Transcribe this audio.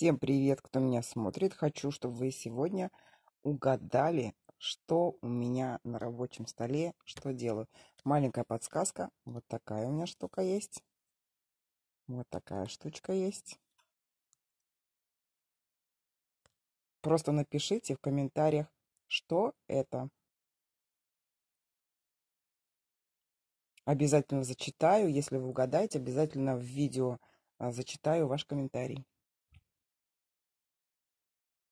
Всем привет, кто меня смотрит. Хочу, чтобы вы сегодня угадали, что у меня на рабочем столе, что делаю. Маленькая подсказка. Вот такая у меня штука есть. Вот такая штучка есть. Просто напишите в комментариях, что это. Обязательно зачитаю. Если вы угадаете, обязательно в видео а, зачитаю ваш комментарий.